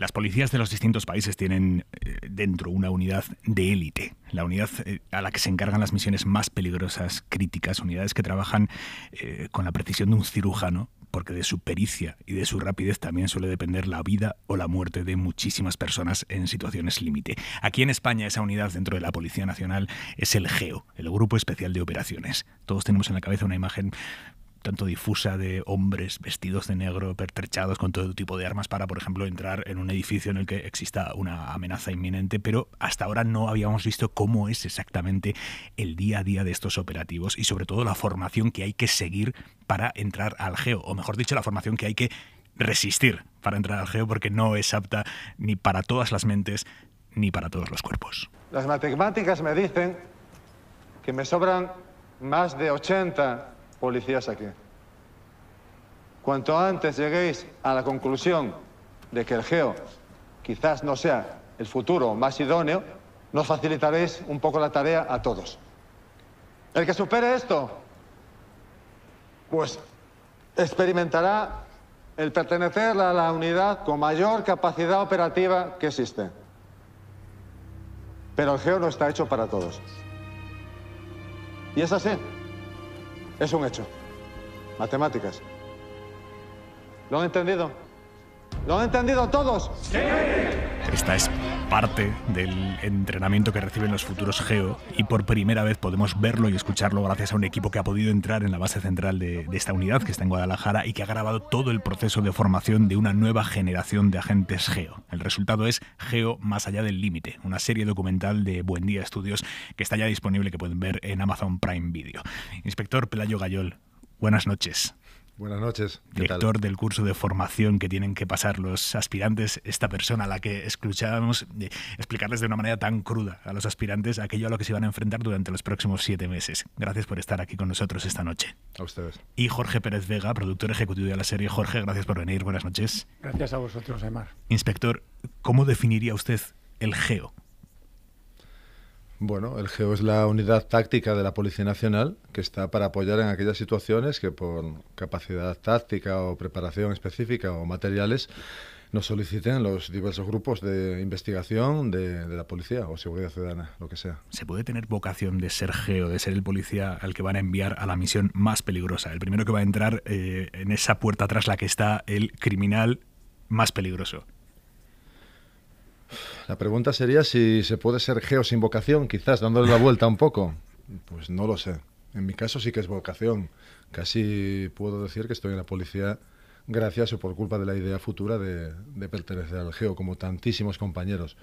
Las policías de los distintos países tienen eh, dentro una unidad de élite, la unidad eh, a la que se encargan las misiones más peligrosas, críticas, unidades que trabajan eh, con la precisión de un cirujano, porque de su pericia y de su rapidez también suele depender la vida o la muerte de muchísimas personas en situaciones límite. Aquí en España esa unidad dentro de la Policía Nacional es el GEO, el Grupo Especial de Operaciones. Todos tenemos en la cabeza una imagen tanto difusa de hombres vestidos de negro, pertrechados con todo tipo de armas para, por ejemplo, entrar en un edificio en el que exista una amenaza inminente, pero hasta ahora no habíamos visto cómo es exactamente el día a día de estos operativos y sobre todo la formación que hay que seguir para entrar al geo, o mejor dicho, la formación que hay que resistir para entrar al geo porque no es apta ni para todas las mentes ni para todos los cuerpos. Las matemáticas me dicen que me sobran más de 80 policías aquí. Cuanto antes lleguéis a la conclusión de que el geo quizás no sea el futuro más idóneo, nos facilitaréis un poco la tarea a todos. El que supere esto, pues experimentará el pertenecer a la unidad con mayor capacidad operativa que existe. Pero el geo no está hecho para todos. Y es así. Es un hecho. Matemáticas. ¿Lo han entendido? ¿Lo han entendido todos? Sí. Esta parte del entrenamiento que reciben los futuros Geo y por primera vez podemos verlo y escucharlo gracias a un equipo que ha podido entrar en la base central de, esta unidad que está en Guadalajara y que ha grabado todo el proceso de formación de una nueva generación de agentes Geo. El resultado es Geo más allá del límite, una serie documental de Buen Día Estudios que está ya disponible que pueden ver en Amazon Prime Video. Inspector Pelayo Gallol, buenas noches. Buenas noches. Director del curso de formación que tienen que pasar los aspirantes, esta persona a la que escuchábamos eh, explicarles de una manera tan cruda a los aspirantes aquello a lo que se van a enfrentar durante los próximos siete meses. Gracias por estar aquí con nosotros esta noche. A ustedes. Y Jorge Pérez Vega, productor ejecutivo de la serie. Jorge, gracias por venir. Buenas noches. Gracias a vosotros, Aymar. Inspector, ¿cómo definiría usted el geo bueno, el GEO e es la unidad táctica de la Policía Nacional que está para apoyar en aquellas situaciones que por capacidad táctica o preparación específica o materiales nos soliciten los diversos grupos de investigación de, la policía o seguridad ciudadana, lo que sea. ¿Se puede tener vocación de ser geo, e, de ser el policía al que van a enviar a la misión más peligrosa? El primero que va a entrar eh, en esa puerta tras la que está el criminal más peligroso. La pregunta sería si se puede ser geo sin vocación, quizás dándole la vuelta un poco. Pues no lo sé. En mi caso sí que es vocación. Casi puedo decir que estoy en la policía gracias o por culpa de la idea futura de, pertenecer al geo, como tantísimos compañeros.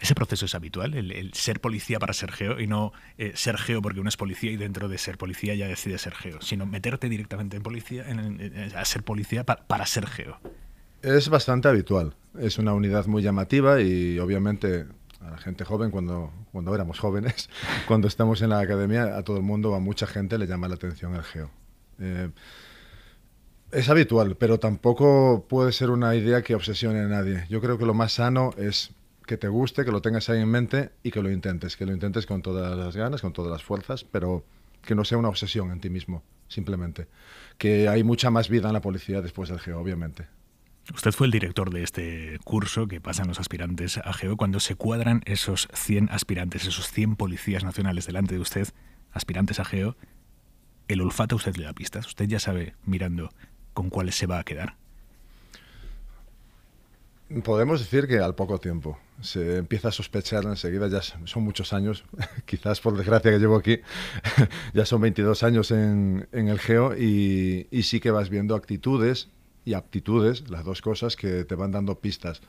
¿Ese proceso es habitual? El, ser policía para ser geo y no eh, ser geo porque uno es policía y dentro de ser policía ya decide ser geo, sino meterte directamente en policía, a ser policía para ser geo. Es bastante habitual. Es una unidad muy llamativa y obviamente a la gente joven, cuando, cuando éramos jóvenes, cuando estamos en la academia, a todo el mundo, a mucha gente le llama la atención el geo. Eh, es habitual, pero tampoco puede ser una idea que obsesione a nadie. Yo creo que lo más sano es que te guste, que lo tengas ahí en mente y que lo intentes, que lo intentes con todas las ganas, con todas las fuerzas, pero que no sea una obsesión en ti mismo, simplemente. Que hay mucha más vida en la policía después del geo, obviamente. Usted fue el director de este curso que pasan los aspirantes a GEO. Cuando se cuadran esos 100 aspirantes, esos 100 policías nacionales delante de usted, aspirantes a GEO, el olfato usted le da pistas. Usted ya sabe, mirando, con cuáles se va a quedar. Podemos decir que al poco tiempo. Se empieza a sospechar enseguida, ya son muchos años, quizás por desgracia que llevo aquí, ya son 22 años en, el GEO y, y sí que vas viendo actitudes y aptitudes, las dos cosas que te van dando pistas.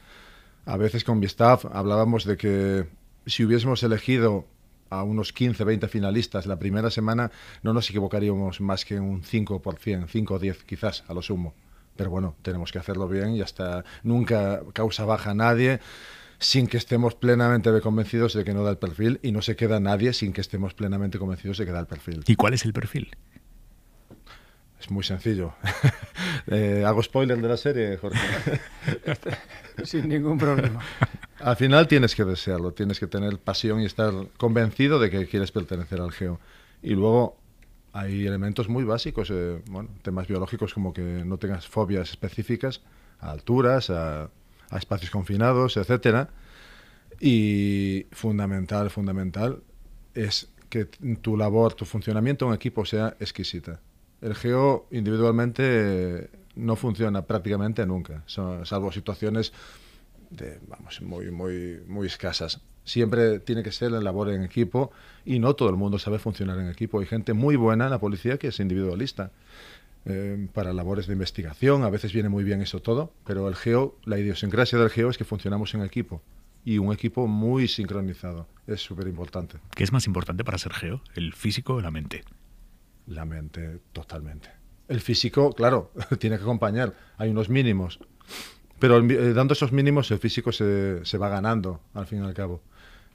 A veces con mi staff hablábamos de que si hubiésemos elegido a unos 15, 20 finalistas la primera semana, no nos equivocaríamos más que un 5%, 5 o 10 quizás a lo sumo. Pero bueno, tenemos que hacerlo bien y hasta nunca causa baja a nadie sin que estemos plenamente convencidos de que no da el perfil y no se queda nadie sin que estemos plenamente convencidos de que da el perfil. ¿Y cuál es el perfil? Es muy sencillo. Eh, ¿Hago spoiler de la serie, Jorge? Sin ningún problema. Al final tienes que desearlo, tienes que tener pasión y estar convencido de que quieres pertenecer al geo. Y luego hay elementos muy básicos, eh, temas biológicos como que no tengas fobias específicas a alturas, a, espacios confinados, etcétera. Y fundamental, fundamental, es que tu labor, tu funcionamiento en equipo sea exquisita el geo individualmente no funciona prácticamente nunca, salvo situaciones de, vamos, muy, muy, muy escasas. Siempre tiene que ser la labor en equipo y no todo el mundo sabe funcionar en equipo. Hay gente muy buena en la policía que es individualista. Eh, para labores de investigación, a veces viene muy bien eso todo, pero el geo, la idiosincrasia del geo es que funcionamos en equipo y un equipo muy sincronizado. Es súper importante. ¿Qué es más importante para ser geo? ¿El físico o la mente? la mente totalmente. El físico, claro, tiene que acompañar, hay unos mínimos, pero eh, dando esos mínimos el físico se, va ganando al fin y al cabo.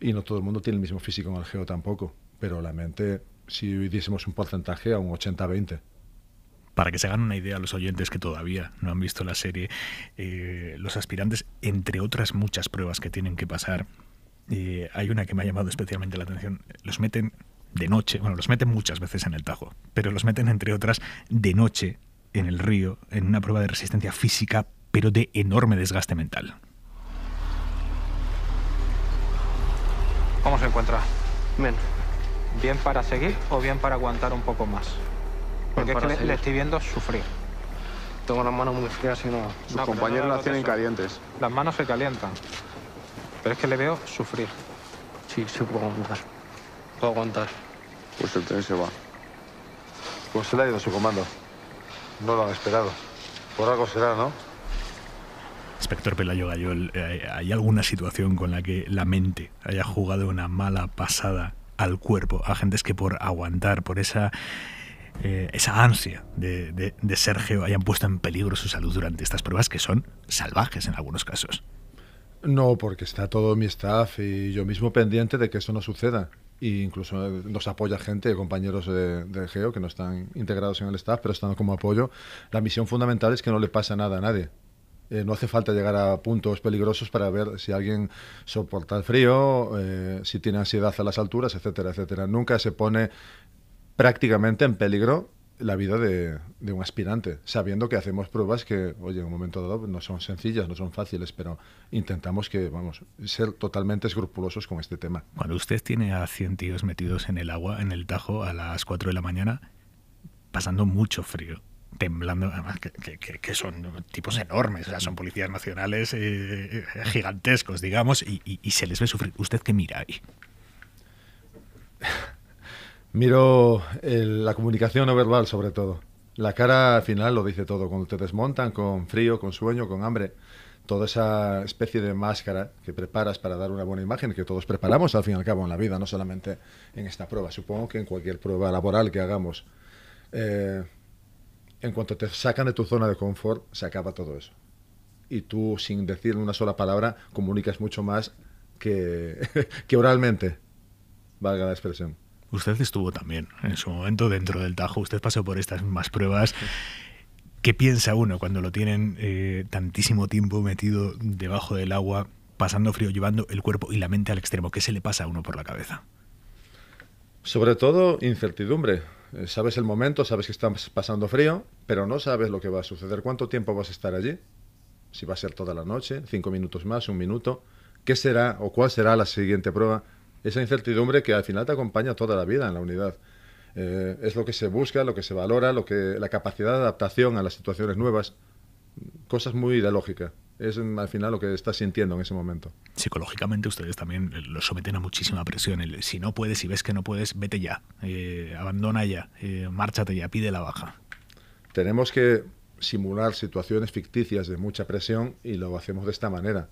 Y no todo el mundo tiene el mismo físico en el geo tampoco, pero la mente, si diésemos un porcentaje, a un 80-20 para que se hagan una idea los oyentes que todavía no han visto la serie, eh, los aspirantes, entre otras muchas pruebas que tienen que pasar, eh, hay una que me ha llamado especialmente la atención, los meten de noche, bueno, los meten muchas veces en el Tajo, pero los meten entre otras de noche en el río, en una prueba de resistencia física, pero de enorme desgaste mental. ¿Cómo se encuentra? Bien. ¿Bien para seguir o bien para aguantar un poco más? Porque es que le, estoy viendo sufrir. Tengo las manos muy frías y no. Sus compañeros la las tienen calientes. Las manos se calientan. Pero es que le veo sufrir. Sí, supongo. Sí, puedo aguantar. Pues el tren se va. Pues se le ha ido su comando. No lo han esperado. Por algo será, ¿no? Inspector Pelayo Gallol, eh, ¿hay alguna situación con la que la mente haya jugado una mala pasada al cuerpo? Agentes que por aguantar, por esa, eh, esa ansia de, de, Sergio, hayan puesto en peligro su salud durante estas pruebas que son salvajes en algunos casos. No, porque está todo mi staff y yo mismo pendiente de que eso no suceda e incluso nos eh, apoya gente, compañeros de, Geo que no están integrados en el staff, pero están como apoyo. La misión fundamental es que no le pasa nada a nadie. Eh, no hace falta llegar a puntos peligrosos para ver si alguien soporta el frío, eh, si tiene ansiedad a las alturas, etcétera, etcétera. Nunca se pone prácticamente en peligro la vida de, de, un aspirante, sabiendo que hacemos pruebas que, oye, en un momento dado no son sencillas, no son fáciles, pero intentamos que, vamos, ser totalmente escrupulosos con este tema. Cuando usted tiene a 100 tíos metidos en el agua, en el Tajo, a las 4 de la mañana, pasando mucho frío, temblando, además que, que, son tipos enormes, o son policías nacionales eh, eh, gigantescos, digamos, y, y, y, se les ve sufrir. ¿Usted qué mira ahí? Miro la comunicación no verbal sobre todo. La cara al final lo dice todo, cuando te desmontan con frío, con sueño, con hambre, toda esa especie de máscara que preparas para dar una buena imagen, que todos preparamos al fin y al cabo en la vida, no solamente en esta prueba, supongo que en cualquier prueba laboral que hagamos. Eh, en cuanto te sacan de tu zona de confort, se acaba todo eso. Y tú, sin decir una sola palabra, comunicas mucho más que, que oralmente, valga la expresión. Usted estuvo también en su momento dentro del Tajo, usted pasó por estas mismas pruebas. ¿Qué piensa uno cuando lo tienen eh, tantísimo tiempo metido debajo del agua, pasando frío, llevando el cuerpo y la mente al extremo? ¿Qué se le pasa a uno por la cabeza? Sobre todo incertidumbre. Eh, sabes el momento, sabes que estás pasando frío, pero no sabes lo que va a suceder, cuánto tiempo vas a estar allí, si va a ser toda la noche, cinco minutos más, un minuto, qué será o cuál será la siguiente prueba esa incertidumbre que al final te acompaña toda la vida en la unidad. Eh, es lo que se busca, lo que se valora, lo que, la capacidad de adaptación a las situaciones nuevas, cosas muy de Es mm, al final lo que estás sintiendo en ese momento. Psicológicamente ustedes también lo someten a muchísima presión. si no puedes, si ves que no puedes, vete ya, eh, abandona ya, eh, márchate ya, pide la baja. Tenemos que simular situaciones ficticias de mucha presión y lo hacemos de esta manera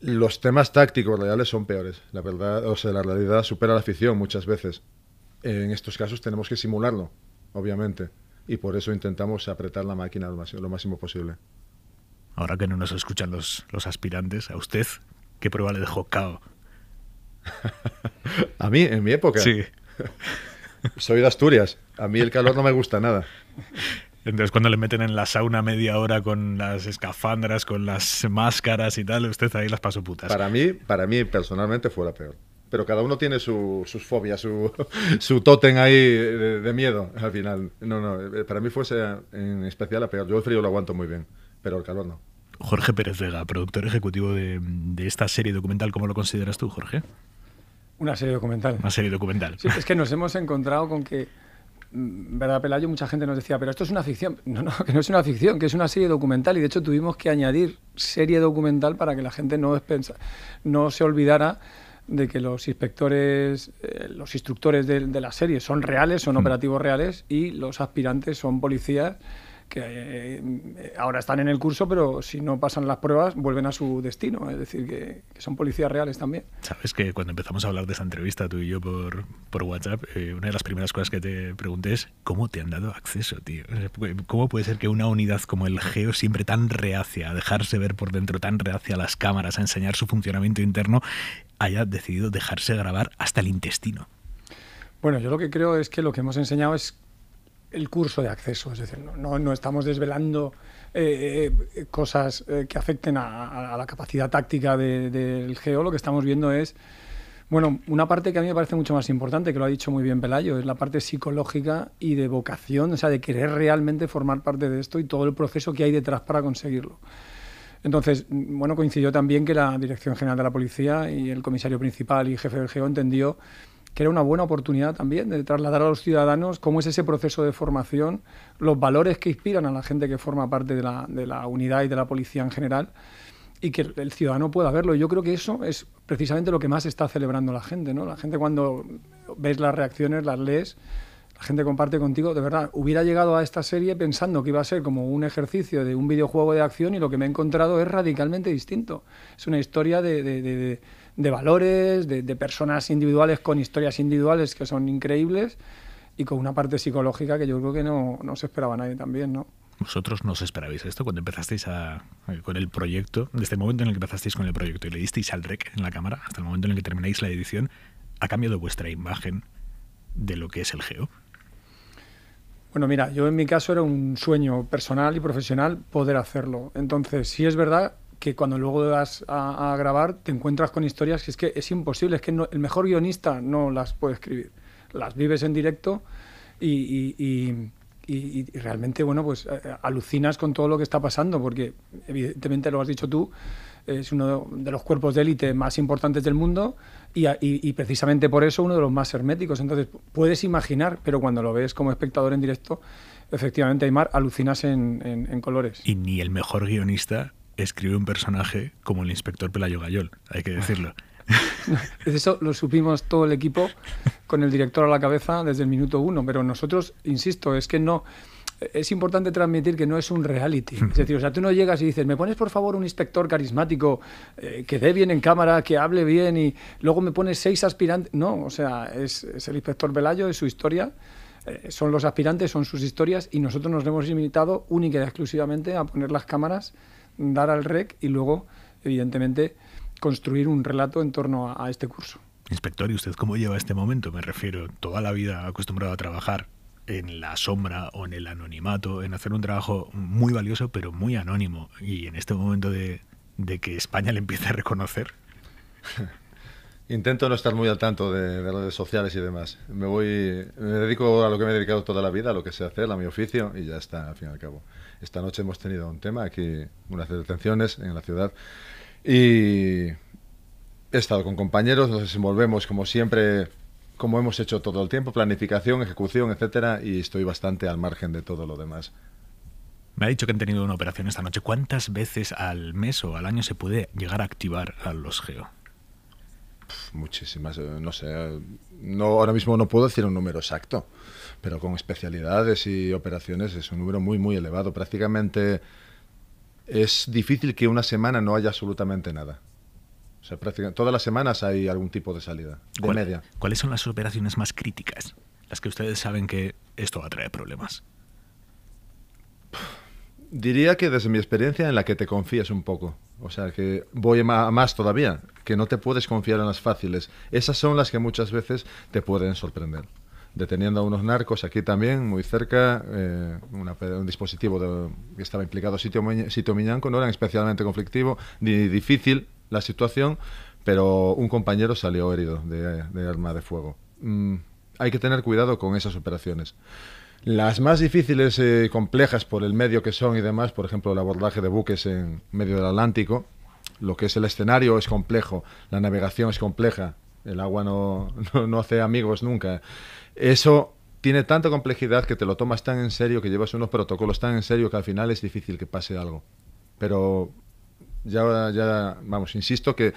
los temas tácticos reales son peores. La verdad, o sea, la realidad supera la ficción muchas veces. En estos casos tenemos que simularlo, obviamente. Y por eso intentamos apretar la máquina lo, máximo posible. Ahora que no nos escuchan los, aspirantes, ¿a usted qué prueba le dejó cao? ¿A mí? ¿En mi época? Sí. Soy de Asturias. A mí el calor no me gusta nada. Entonces cuando le meten en la sauna media hora con las escafandras, con las máscaras y tal, usted ahí las pasó putas. Para mí, para mí personalmente fue la peor. Pero cada uno tiene sus fobias, su, su tótem ahí de, miedo al final. No, no, eh, para mí fue en especial la peor. Yo el frío lo aguanto muy bien, pero el calor no. Jorge Pérez Vega, productor ejecutivo de, esta serie documental, ¿cómo lo consideras tú, Jorge? Una serie documental. Una serie documental. es que nos hemos encontrado con que Mm, ¿verdad, Pelayo? Mucha gente nos decía, pero esto es una ficción. No, no, que no es una ficción, que es una serie documental. Y de hecho tuvimos que añadir serie documental para que la gente no, no se olvidara de que los inspectores, eh, los instructores de, la serie son reales, son mm. operativos reales y los aspirantes son policías que eh, ahora están en el curso, pero si no pasan las pruebas vuelven a su destino. Es decir, que, son policías reales también. Sabes que cuando empezamos a hablar de esa entrevista tú y yo por, por WhatsApp, eh, una de las primeras cosas que te pregunté es cómo te han dado acceso, tío. Pues, ¿Cómo puede ser que una unidad como el Geo, siempre tan reacia a dejarse ver por dentro, tan reacia a las cámaras, a enseñar su funcionamiento interno, haya decidido dejarse grabar hasta el intestino? Bueno, yo lo que creo es que lo que hemos enseñado es el curso de acceso, es decir, no, estamos desvelando eh, eh, cosas eh, que afecten a, la capacidad táctica del geo, lo que estamos viendo es, bueno, una parte que a mí me parece mucho más importante, que lo ha dicho muy bien Pelayo, es la parte psicológica y de vocación, o sea, de querer realmente formar parte de esto y todo el proceso que hay detrás para conseguirlo. Entonces, bueno, coincidió también que la Dirección General de la Policía y el comisario principal y jefe del GEO entendió que era una buena oportunidad también de trasladar a los ciudadanos cómo es ese proceso de formación, los valores que inspiran a la gente que forma parte de la, unidad y de la policía en general y que el ciudadano pueda verlo. Yo creo que eso es precisamente lo que más está celebrando la gente, ¿no? La gente cuando ves las reacciones, las lees, la gente comparte contigo, de verdad, hubiera llegado a esta serie pensando que iba a ser como un ejercicio de un videojuego de acción y lo que me he encontrado es radicalmente distinto. Es una historia de, de valores, de, personas individuales con historias individuales que son increíbles y con una parte psicológica que yo creo que no, se esperaba nadie también, ¿no? ¿Vosotros no os esperabais esto cuando empezasteis a, eh, con el proyecto? Desde el este momento en el que empezasteis con el proyecto y le disteis al rec en la cámara hasta el momento en el que termináis la edición, ¿ha cambiado vuestra imagen de lo que es el geo? Bueno, mira, yo en mi caso era un sueño personal y profesional poder hacerlo. Entonces, si es verdad que cuando luego vas a, grabar te encuentras con historias que es que es imposible, es que el mejor guionista no las puede escribir, las vives en directo y, realmente, bueno, pues eh, eh, alucinas con todo lo que está pasando, porque evidentemente lo has dicho tú, es uno de los cuerpos de élite más importantes del mundo y, precisamente por eso uno de los más herméticos. Entonces puedes imaginar, pero cuando lo ves como espectador en directo, efectivamente, Aymar, alucinas en colores. Y ni el mejor guionista escribe un personaje como el inspector Pelayo Gayol, hay que decirlo. Eso lo supimos todo el equipo con el director a la cabeza desde el minuto uno, pero nosotros, insisto, es que no es importante transmitir que no es un reality. Es decir, o sea, tú no llegas y dices, me pones por favor un inspector carismático eh, que dé bien en cámara, que hable bien y luego me pones seis aspirantes. No, o sea, es, el inspector Velayo, es su historia, eh, son los aspirantes, son sus historias y nosotros nos hemos limitado única y exclusivamente a poner las cámaras dar al rec y luego, evidentemente, construir un relato en torno a, este curso. Inspector, ¿y usted cómo lleva este momento? Me refiero, toda la vida acostumbrado a trabajar en la sombra o en el anonimato, en hacer un trabajo muy valioso pero muy anónimo. Y en este momento de, que España le empiece a reconocer. Intento no estar muy al tanto de, de, redes sociales y demás. Me voy, me dedico a lo que me he dedicado toda la vida, a lo que sé hacer, a mi oficio y ya está, al fin y al cabo. Esta noche hemos tenido un tema aquí, unas detenciones en la ciudad. Y he estado con compañeros, nos desenvolvemos como siempre, como hemos hecho todo el tiempo, planificación, ejecución, etcétera, y estoy bastante al margen de todo lo demás. Me ha dicho que han tenido una operación esta noche. ¿Cuántas veces al mes o al año se puede llegar a activar a los geo? Muchísimas, eh, no sé. Eh, no, ahora mismo no puedo decir un número exacto pero con especialidades y operaciones es un número muy, muy elevado. Prácticamente es difícil que una semana no haya absolutamente nada. O sea, prácticamente, todas las semanas hay algún tipo de salida, de media. ¿Cuáles son las operaciones más críticas? Las que ustedes saben que esto va a traer problemas. Diría que desde mi experiencia en la que te confías un poco. O sea, que voy a más todavía, que no te puedes confiar en las fáciles. Esas son las que muchas veces te pueden sorprender deteniendo a unos narcos aquí también, muy cerca, eh, un dispositivo que estaba implicado Sitio, Sitio Miñanco, no era especialmente conflictivo ni difícil la situación, pero un compañero salió herido de, arma de fuego. Mm, hay que tener cuidado con esas operaciones. Las más difíciles y eh, complejas por el medio que son y demás, por ejemplo, el abordaje de buques en medio del Atlántico, lo que es el escenario es complejo, la navegación es compleja, el agua no, no, hace amigos nunca. Eso tiene tanta complejidad que te lo tomas tan en serio, que llevas unos protocolos tan en serio que al final es difícil que pase algo. Pero ya, ya vamos, insisto que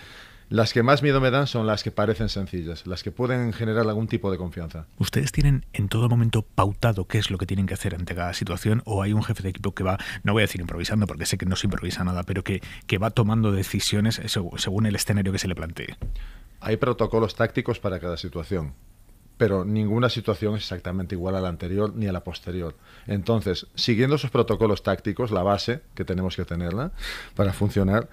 las que más miedo me dan son las que parecen sencillas, las que pueden generar algún tipo de confianza. ¿Ustedes tienen en todo momento pautado qué es lo que tienen que hacer ante cada situación o hay un jefe de equipo que va, no voy a decir improvisando porque sé que no se improvisa nada, pero que, que va tomando decisiones según el escenario que se le plantee? Hay protocolos tácticos para cada situación, pero ninguna situación es exactamente igual a la anterior ni a la posterior. Entonces, siguiendo esos protocolos tácticos, la base que tenemos que tenerla para funcionar,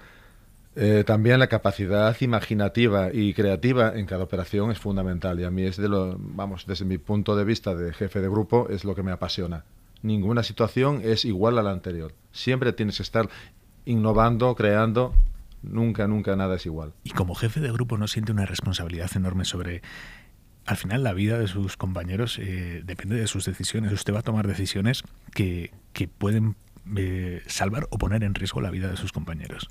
eh, también la capacidad imaginativa y creativa en cada operación es fundamental y a mí es de lo, vamos, desde mi punto de vista de jefe de grupo es lo que me apasiona. Ninguna situación es igual a la anterior. Siempre tienes que estar innovando, creando Nunca, nunca nada es igual. Y como jefe de grupo no siente una responsabilidad enorme sobre... Al final la vida de sus compañeros eh, depende de sus decisiones. Usted va a tomar decisiones que, pueden eh, salvar o poner en riesgo la vida de sus compañeros.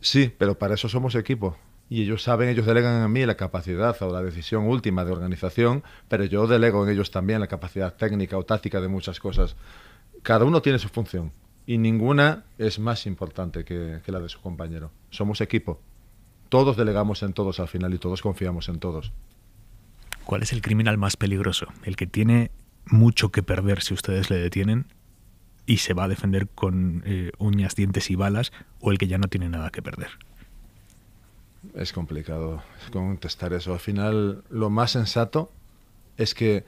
Sí, pero para eso somos equipo. Y ellos saben, ellos delegan a mí la capacidad o la decisión última de organización, pero yo delego en ellos también la capacidad técnica o táctica de muchas cosas. Cada uno tiene su función y ninguna es más importante que, la de su compañero. Somos equipo. Todos delegamos en todos al final y todos confiamos en todos. ¿Cuál es el criminal más peligroso? ¿El que tiene mucho que perder si ustedes le detienen y se va a defender con eh, uñas, dientes y balas o el que ya no tiene nada que perder? Es complicado contestar eso. Al final, lo más sensato es que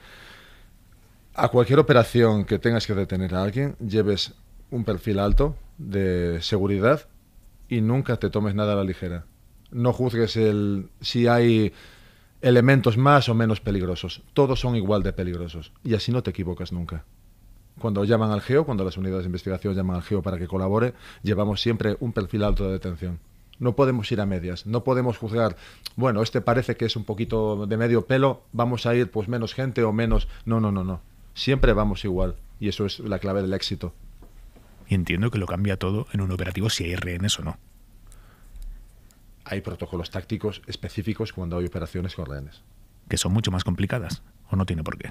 a cualquier operación que tengas que detener a alguien, lleves un perfil alto de seguridad y nunca te tomes nada a la ligera. No juzgues el, si hay elementos más o menos peligrosos. Todos son igual de peligrosos y así no te equivocas nunca. Cuando llaman al GEO, cuando las unidades de investigación llaman al GEO para que colabore, llevamos siempre un perfil alto de detención. No podemos ir a medias, no podemos juzgar, bueno, este parece que es un poquito de medio pelo, vamos a ir pues menos gente o menos... No, no, no, no. Siempre vamos igual y eso es la clave del éxito entiendo que lo cambia todo en un operativo si hay rehenes o no. Hay protocolos tácticos específicos cuando hay operaciones con rehenes. Que son mucho más complicadas, o no tiene por qué.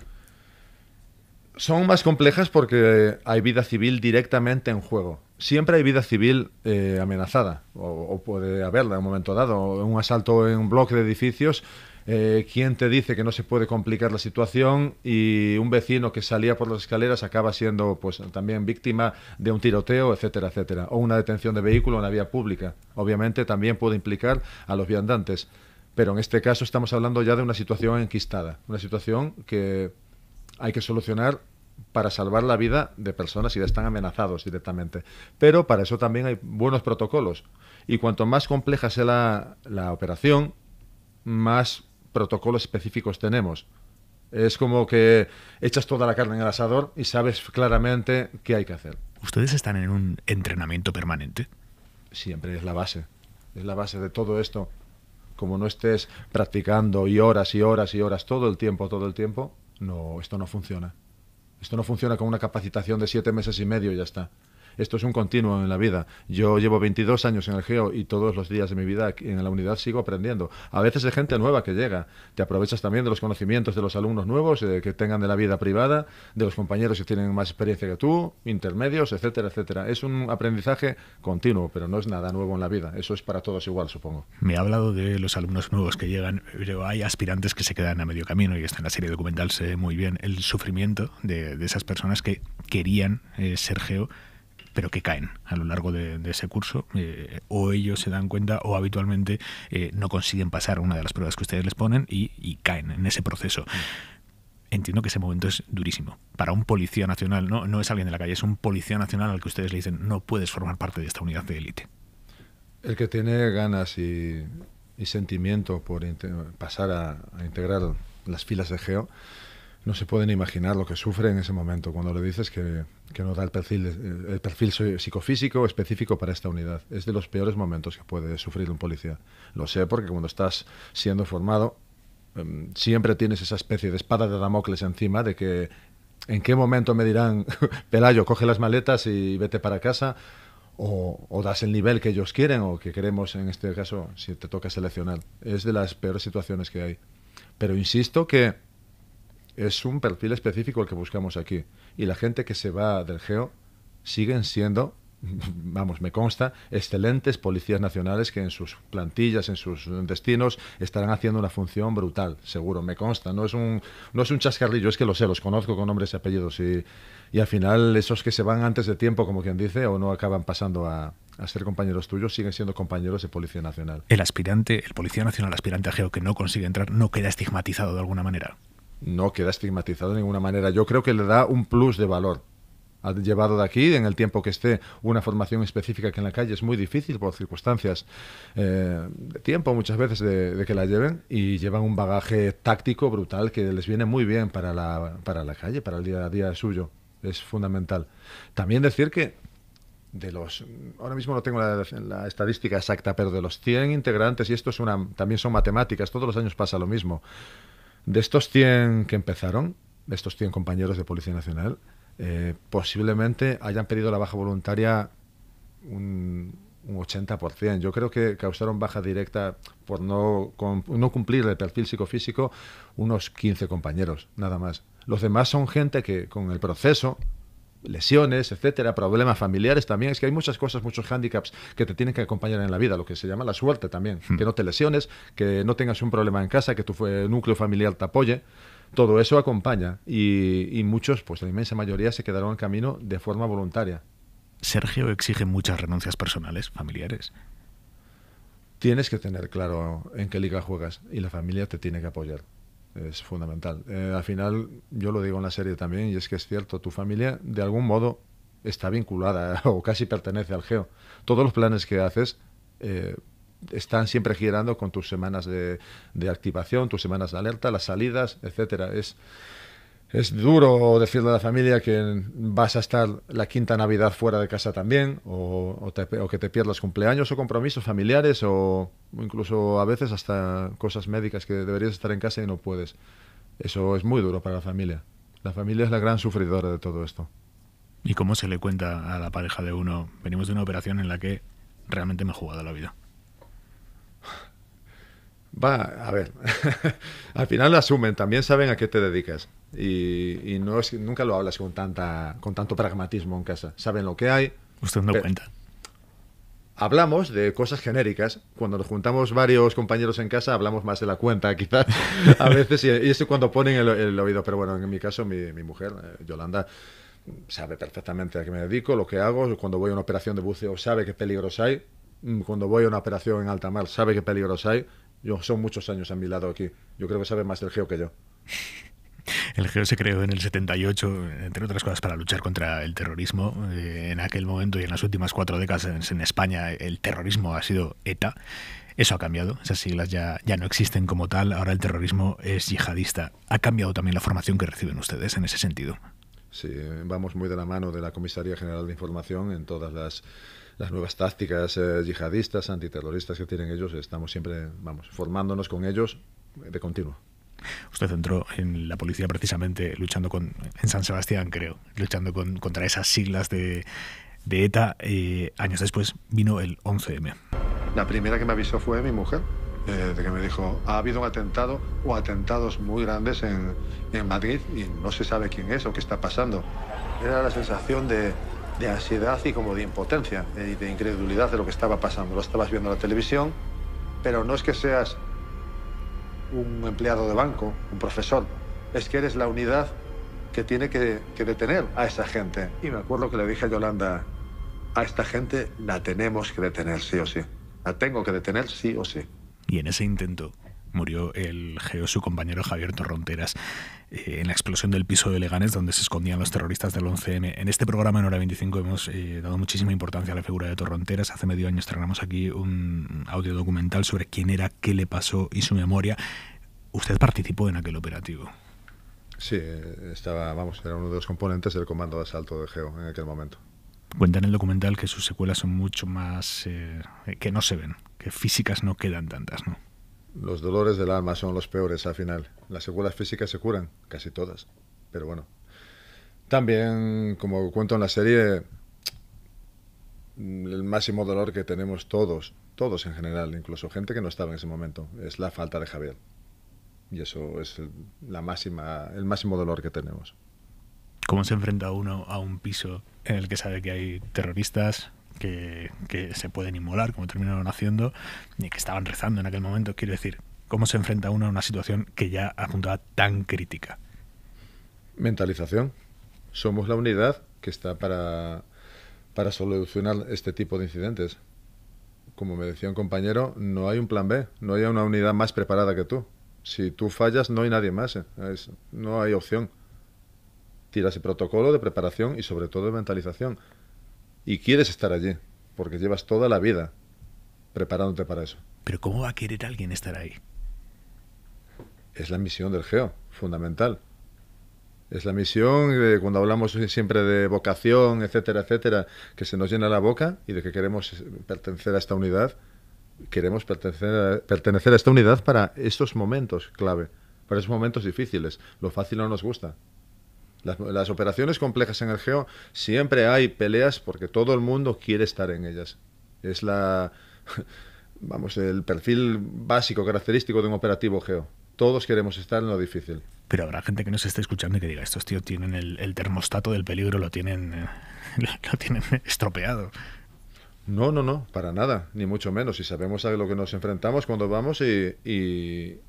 Son más complejas porque hay vida civil directamente en juego. Siempre hay vida civil eh, amenazada, o, puede haberla en un momento dado. Un asalto en un bloque de edificios eh, quién te dice que no se puede complicar la situación y un vecino que salía por las escaleras acaba siendo pues también víctima de un tiroteo, etcétera, etcétera, o una detención de vehículo en la vía pública. Obviamente también puede implicar a los viandantes, pero en este caso estamos hablando ya de una situación enquistada, una situación que hay que solucionar para salvar la vida de personas si están amenazados directamente. Pero para eso también hay buenos protocolos. Y cuanto más compleja sea la, la operación, más protocolos específicos tenemos. Es como que echas toda la carne en el asador y sabes claramente qué hay que hacer. ¿Ustedes están en un entrenamiento permanente? Siempre es la base. Es la base de todo esto. Como no estés practicando y horas y horas y horas todo el tiempo, todo el tiempo, no, esto no funciona. Esto no funciona con una capacitación de siete meses y medio y ya está. Esto es un continuo en la vida. Yo llevo 22 años en el GEO y todos los días de mi vida en la unidad sigo aprendiendo. A veces hay gente nueva que llega. Te aprovechas también de los conocimientos de los alumnos nuevos eh, que tengan de la vida privada, de los compañeros que tienen más experiencia que tú, intermedios, etcétera, etcétera. Es un aprendizaje continuo, pero no es nada nuevo en la vida. Eso es para todos igual, supongo. Me ha hablado de los alumnos nuevos que llegan, pero hay aspirantes que se quedan a medio camino y está en la serie documental se muy bien el sufrimiento de, esas personas que querían eh, ser geo pero que caen a lo largo de, ese curso. Eh, o ellos se dan cuenta o habitualmente eh, no consiguen pasar una de las pruebas que ustedes les ponen y, caen en ese proceso. Mm. entiendo que ese momento es durísimo. Para un policía nacional, no, no es alguien de la calle, es un policía nacional al que ustedes le dicen no puedes formar parte de esta unidad de élite. El que tiene ganas y, sentimiento por pasar a, integrar las filas de GEO no se pueden imaginar lo que sufre en ese momento cuando le dices que, no da el perfil, el perfil psicofísico específico para esta unidad. Es de los peores momentos que puede sufrir un policía. Lo sé porque cuando estás siendo formado em, siempre tienes esa especie de espada de Damocles encima de que en qué momento me dirán, Pelayo, coge las maletas y vete para casa. o, das el nivel que ellos quieren o que queremos en este caso si te toca seleccionar. Es de las peores situaciones que hay. Pero insisto que es un perfil específico el que buscamos aquí. Y la gente que se va del geo siguen siendo, vamos, me consta, excelentes policías nacionales que en sus plantillas, en sus destinos, estarán haciendo una función brutal, seguro, me consta. No es un, no es un chascarrillo, es que lo sé, los conozco con nombres y apellidos. Y, y al final, esos que se van antes de tiempo, como quien dice, o no acaban pasando a, a ser compañeros tuyos, siguen siendo compañeros de Policía Nacional. El aspirante, el Policía Nacional aspirante a Geo que no consigue entrar, no queda estigmatizado de alguna manera no queda estigmatizado de ninguna manera. Yo creo que le da un plus de valor. Ha llevado de aquí, en el tiempo que esté, una formación específica que en la calle es muy difícil por circunstancias eh, de tiempo muchas veces de, que la lleven y llevan un bagaje táctico brutal que les viene muy bien para la, para la calle, para el día a día suyo. Es fundamental. También decir que de los ahora mismo no tengo la, la, estadística exacta pero de los 100 integrantes y esto es una también son matemáticas todos los años pasa lo mismo de estos 100 que empezaron, de estos 100 compañeros de Policía Nacional, eh, posiblemente hayan pedido la baja voluntaria un, 80%. Yo creo que causaron baja directa por no, no cumplir el perfil psicofísico unos 15 compañeros, nada más. Los demás son gente que con el proceso lesiones, etcétera, problemas familiares también. Es que hay muchas cosas, muchos hándicaps que te tienen que acompañar en la vida, lo que se llama la suerte también. Hmm. Que no te lesiones, que no tengas un problema en casa, que tu núcleo familiar te apoye. Todo eso acompaña y, y muchos, pues la inmensa mayoría, se quedaron en camino de forma voluntaria. Sergio exige muchas renuncias personales, familiares. Tienes que tener claro en qué liga juegas y la familia te tiene que apoyar es fundamental. Eh, al final, yo lo digo en la serie también, y es que es cierto, tu familia de algún modo está vinculada o casi pertenece al geo. Todos los planes que haces eh, están siempre girando con tus semanas de, de, activación, tus semanas de alerta, las salidas, etcétera. Es, es duro decirle a la familia que vas a estar la quinta Navidad fuera de casa también, o, que te pierdas cumpleaños o compromisos familiares, o incluso a veces hasta cosas médicas que deberías estar en casa y no puedes. Eso es muy duro para la familia. La familia es la gran sufridora de todo esto. ¿Y cómo se le cuenta a la pareja de uno, venimos de una operación en la que realmente me he jugado la vida? Va, a ver, al final la asumen, también saben a qué te dedicas y, no nunca lo hablas con, tanta, con tanto pragmatismo en casa. Saben lo que hay. Usted no eh, cuenta. Hablamos de cosas genéricas. Cuando nos juntamos varios compañeros en casa, hablamos más de la cuenta, quizás. A veces, y, eso cuando ponen el, oído. Pero bueno, en mi caso, mi, mi mujer, eh, Yolanda, sabe perfectamente a qué me dedico, lo que hago. Cuando voy a una operación de buceo, sabe qué peligros hay. Mm, cuando voy a una operación en alta mar, sabe qué peligros hay. Yo, son muchos años a mi lado aquí. Yo creo que sabe más del geo que yo. El GEO se creó en el 78, entre otras cosas, para luchar contra el terrorismo. Eh, en aquel momento y en las últimas cuatro décadas en España el terrorismo ha sido ETA. Eso ha cambiado, esas siglas ya, no existen como tal, ahora el terrorismo es yihadista. ¿Ha cambiado también la formación que reciben ustedes en ese sentido? Sí, vamos muy de la mano de la Comisaría General de Información en todas las, las nuevas tácticas eh, yihadistas, antiterroristas que tienen ellos. Estamos siempre, vamos, formándonos con ellos de continuo. Usted entró en la policía precisamente luchando con, en San Sebastián, creo, luchando contra esas siglas de, ETA. Eh, años después vino el 11M. La primera que me avisó fue mi mujer, eh, de que me dijo, ha habido un atentado o atentados muy grandes en, Madrid y no se sabe quién es o qué está pasando. Era la sensación de, de ansiedad y como de impotencia eh, y de incredulidad de lo que estaba pasando. Lo estabas viendo en la televisión, pero no es que seas un empleado de banco, un profesor. Es que eres la unidad que tiene que, detener a esa gente. Y me acuerdo que le dije a Yolanda, a esta gente la tenemos que detener sí o sí. La tengo que detener sí o sí. Y en ese intento murió el geo su compañero Javier Torronteras eh, en la explosión del piso de Leganes, donde se escondían los terroristas del 11M. En este programa en Hora 25 hemos eh, dado muchísima importancia a la figura de Torronteras. Hace medio año estrenamos aquí un audio documental sobre quién era, qué le pasó y su memoria. Usted participó en aquel operativo. Sí, eh, estaba, vamos, era uno de los componentes del comando de asalto de Geo en aquel momento. Cuenta en el documental que sus secuelas son mucho más... que no se ven, que físicas no quedan tantas, ¿no? Los dolores del alma son los peores al final. Las secuelas físicas se curan, casi todas. Pero bueno. También, como cuento en la serie, mm, el máximo dolor que tenemos todos, todos en general, incluso gente que no estaba en ese momento, es la falta de Javier. Y eso es la máxima, el máximo dolor que tenemos. ¿Cómo se enfrenta uno a un piso en el que sabe que hay terroristas, que, se pueden inmolar, como terminaron haciendo, y que estaban rezando en aquel momento. Quiero decir, ¿cómo se enfrenta uno a una situación que ya apuntaba tan crítica? Mentalización. Somos la unidad que está para, solucionar este tipo de incidentes. Como me decía un compañero, no hay un plan B, no hay una unidad más preparada que tú. Si tú fallas, no hay nadie más. ¿eh? no hay opción. Tiras el protocolo de preparación y sobre todo de mentalización y quieres estar allí, porque llevas toda la vida preparándote para eso. Pero ¿cómo va a querer alguien estar ahí? Es la misión del geo, fundamental. Es la misión, de cuando hablamos siempre de vocación, etcétera, etcétera, que se nos llena la boca y de que queremos pertenecer a esta unidad, queremos pertenecer a, pertenecer a esta unidad para estos momentos clave, para esos momentos difíciles. Lo fácil no nos gusta, las, operaciones complejas en el geo siempre hay peleas porque todo el mundo quiere estar en ellas. Es la, vamos, el perfil básico, característico de un operativo geo. Todos queremos estar en lo difícil. Pero habrá gente que nos esté escuchando y que diga, estos tíos tienen el, termostato del peligro, eh, lo tienen, estropeado. No, no, no, para nada, ni mucho menos. Si sabemos a lo que nos enfrentamos cuando vamos y,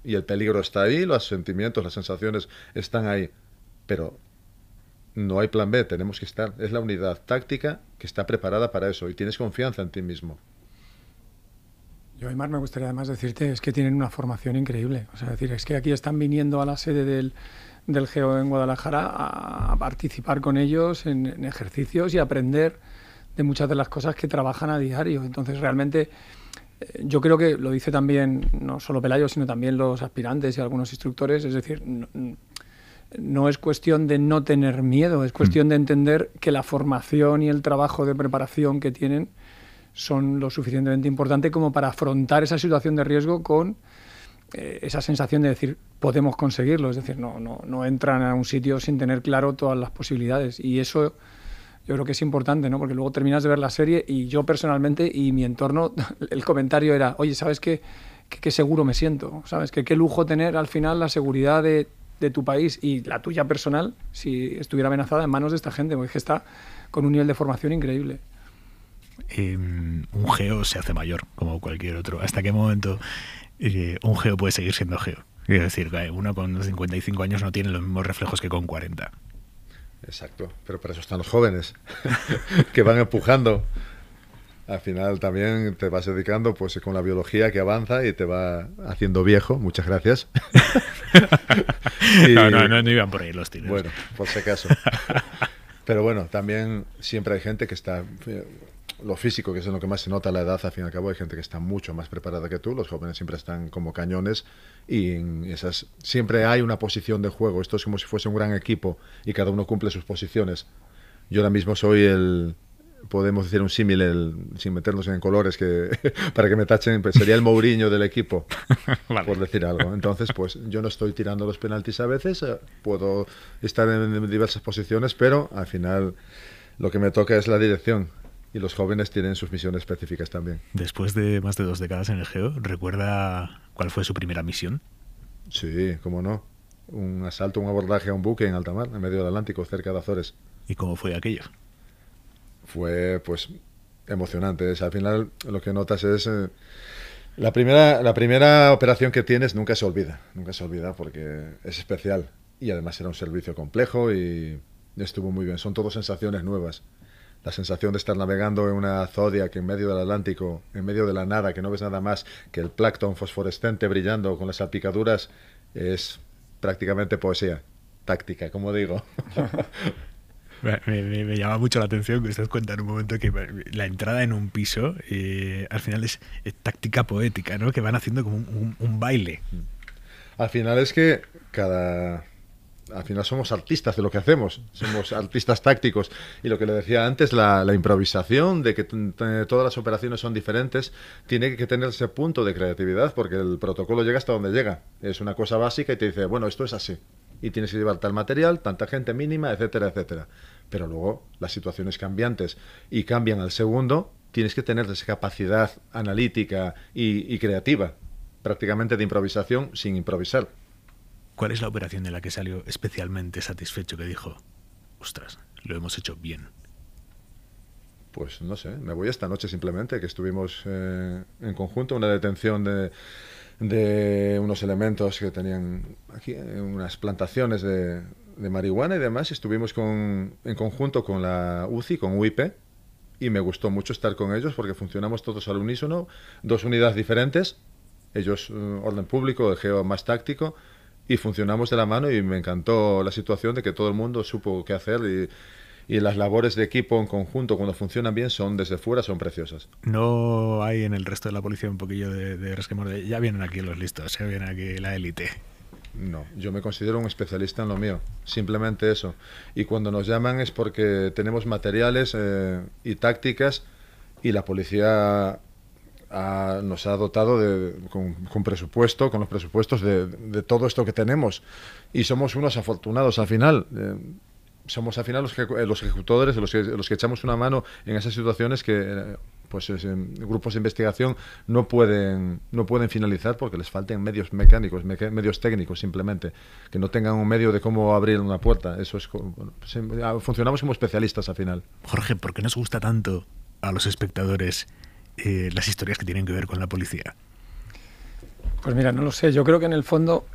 y el peligro está ahí, los sentimientos, las sensaciones están ahí. Pero no hay plan B, tenemos que estar. Es la unidad táctica que está preparada para eso y tienes confianza en ti mismo. Yo, Aymar, me gustaría además decirte es que tienen una formación increíble. O sea, es decir, es que aquí están viniendo a la sede del, del GEO en Guadalajara a, participar con ellos en, en, ejercicios y aprender de muchas de las cosas que trabajan a diario. Entonces, realmente, eh, yo creo que lo dice también no solo Pelayo, sino también los aspirantes y algunos instructores. Es decir, no, no es cuestión de no tener miedo, es cuestión de entender que la formación y el trabajo de preparación que tienen son lo suficientemente importante como para afrontar esa situación de riesgo con eh, esa sensación de decir podemos conseguirlo, es decir, no, no, no entran a un sitio sin tener claro todas las posibilidades y eso yo creo que es importante, ¿no? Porque luego terminas de ver la serie y yo personalmente y mi entorno, el comentario era, oye, ¿sabes qué? Qué, seguro me siento, ¿sabes? Que qué lujo tener al final la seguridad de de tu país y la tuya personal si estuviera amenazada en manos de esta gente, porque está con un nivel de formación increíble. Em, un geo se hace mayor, como cualquier otro. ¿Hasta qué momento eh, un geo puede seguir siendo geo? Es decir, uno con 55 años no tiene los mismos reflejos que con 40. Exacto, pero para eso están los jóvenes, que van empujando al final también te vas dedicando pues con la biología que avanza y te va haciendo viejo. Muchas gracias. no, no, no, iban por ahí los tiros. Bueno, por si acaso. Pero bueno, también siempre hay gente que está lo físico, que es lo que más se nota la edad, al fin y al cabo, hay gente que está mucho más preparada que tú, los jóvenes siempre están como cañones y esas siempre hay una posición de juego, esto es como si fuese un gran equipo y cada uno cumple sus posiciones. Yo ahora mismo soy el, podemos decir un símil sin meternos en colores que para que me tachen, pues, sería el Mourinho del equipo, por decir algo. Entonces, pues yo no estoy tirando los penaltis a veces, eh, puedo estar en diversas posiciones, pero al final lo que me toca es la dirección. Y los jóvenes tienen sus misiones específicas también. Después de más de dos décadas en el GEO, ¿recuerda cuál fue su primera misión? Sí, cómo no. Un asalto, un abordaje a un buque en alta mar, en medio del Atlántico, cerca de Azores. ¿Y cómo fue aquello? fue pues emocionante. al final lo que notas es... Eh, la primera, la primera operación que tienes nunca se olvida, nunca se olvida porque es especial y además era un servicio complejo y estuvo muy bien. Son todas sensaciones nuevas. La sensación de estar navegando en una que en medio del Atlántico, en medio de la nada, que no ves nada más que el plancton fosforescente brillando con las salpicaduras, es prácticamente poesía. Táctica, como digo. Me, llama mucho la atención que ustedes cuenta en un momento que la entrada en un piso eh, al final es, táctica poética, ¿no? Que van haciendo como un, baile. Al final es que cada... Al final somos artistas de lo que hacemos, somos artistas tácticos. Y lo que le decía antes, la, la improvisación, de que todas las operaciones son diferentes, tiene que tener ese punto de creatividad, porque el protocolo llega hasta donde llega. Es una cosa básica y te dice, bueno, esto es así y tienes que llevar tal material, tanta gente mínima, etcétera, etcétera. Pero luego las situaciones cambiantes y cambian al segundo, tienes que tener esa capacidad analítica y, creativa, prácticamente de improvisación sin improvisar. ¿Cuál es la operación de la que salió especialmente satisfecho que dijo, ostras, lo hemos hecho bien? Pues no sé, me voy esta noche simplemente, que estuvimos eh, en conjunto, una detención de de unos elementos que tenían aquí, eh, unas plantaciones de, marihuana y demás. Estuvimos en conjunto con la UCI, con UIP, y me gustó mucho estar con ellos porque funcionamos todos al unísono, dos unidades diferentes, ellos eh, orden público, el geo más táctico, y funcionamos de la mano y me encantó la situación de que todo el mundo supo qué hacer y y las labores de equipo en conjunto, cuando funcionan bien, son desde fuera, son preciosas. No hay en el resto de la policía un poquillo de, resquemor de ya vienen aquí los listos, ya viene aquí la élite. No, yo me considero un especialista en lo mío, simplemente eso. Y cuando nos llaman es porque tenemos materiales eh, y tácticas y la policía nos ha dotado de, con, presupuesto, con los presupuestos de, todo esto que tenemos. Y somos unos afortunados al final. Eh, somos al final los, eh, los ejecutores, los que, los que echamos una mano en esas situaciones que eh, pues em, grupos de investigación no pueden, no pueden finalizar porque les falten medios mecánicos, medios técnicos simplemente, que no tengan un medio de cómo abrir una puerta. Eso es pues, em, funcionamos como especialistas al final. Jorge, ¿por qué nos gusta tanto a los espectadores eh, las historias que tienen que ver con la policía? Pues mira, no lo sé. Yo creo que en el fondo,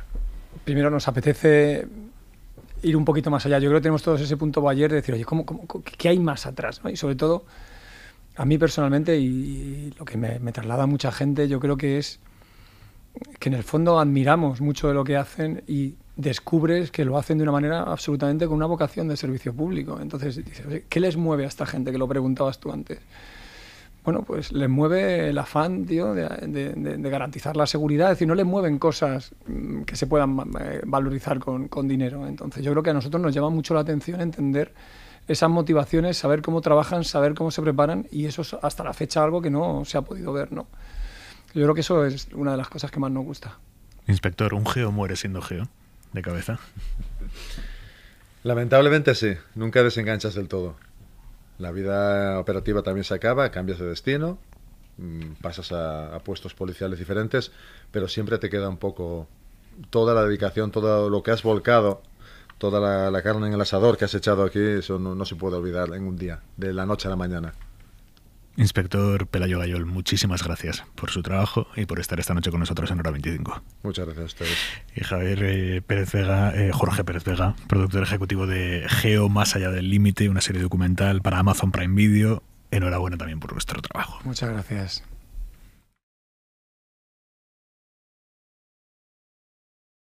primero nos apetece ir un poquito más allá. Yo creo que tenemos todos ese punto ayer de decir, oye, qué hay más atrás? Y sobre todo, a mí personalmente, y, lo que me, traslada a mucha gente, yo creo que es que en el fondo admiramos mucho de lo que hacen y descubres que lo hacen de una manera absolutamente con una vocación de servicio público. Entonces dices, ¿qué les mueve a esta gente que lo preguntabas tú antes? bueno, pues les mueve el afán, tío, de, garantizar la seguridad. Es no les mueven cosas mm, que se puedan mm, eh, valorizar con, dinero. Entonces, yo creo que a nosotros nos llama mucho la atención entender esas motivaciones, saber cómo trabajan, saber cómo se preparan, y eso es hasta la fecha algo que no se ha podido ver, ¿no? Yo creo que eso es una de las cosas que más nos gusta. Inspector, ¿un geo muere siendo geo? De cabeza. Lamentablemente sí, nunca desenganchas del todo. La vida operativa también se acaba, cambias de destino, mm, pasas a, puestos policiales diferentes, pero siempre te queda un poco toda la dedicación, todo lo que has volcado, toda la, carne en el asador que has echado aquí, eso no se puede olvidar en un día, de la noche a la mañana. Inspector Pelayo Gayol, muchísimas gracias por su trabajo y por estar esta noche con nosotros en Hora 25. Muchas gracias a ustedes. Y Javier eh, Pérez Vega, eh, Jorge Pérez Vega, productor ejecutivo de Geo Más Allá del Límite, una serie documental para Amazon Prime Video. Enhorabuena también por vuestro trabajo. Muchas gracias.